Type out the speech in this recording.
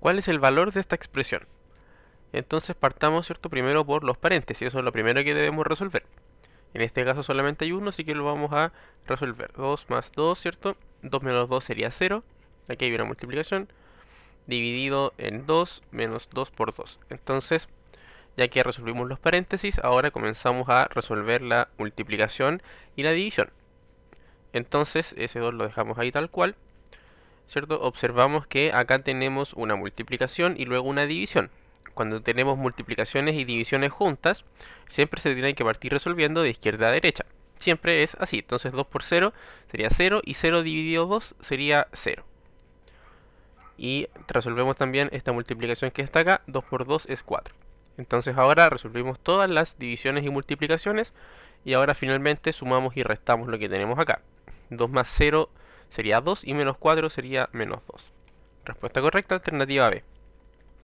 ¿Cuál es el valor de esta expresión? Entonces partamos, ¿cierto? Primero por los paréntesis, eso es lo primero que debemos resolver. En este caso solamente hay uno, así que lo vamos a resolver. 2 más 2, ¿cierto? 2 menos 2 sería 0. Aquí hay una multiplicación. Dividido en 2 menos 2 por 2. Entonces, ya que resolvimos los paréntesis, ahora comenzamos a resolver la multiplicación y la división. Entonces, ese 2 lo dejamos ahí tal cual. Observamos que acá tenemos una multiplicación y luego una división. Cuando tenemos multiplicaciones y divisiones juntas, siempre se tiene que partir resolviendo de izquierda a derecha. Siempre es así, entonces 2 por 0 sería 0 y 0 dividido 2 sería 0. Y resolvemos también esta multiplicación que está acá, 2 por 2 es 4. Entonces ahora resolvimos todas las divisiones y multiplicaciones y ahora finalmente sumamos y restamos lo que tenemos acá. 2 más 0 sería 2 y menos 4 sería menos 2. Respuesta correcta, alternativa B.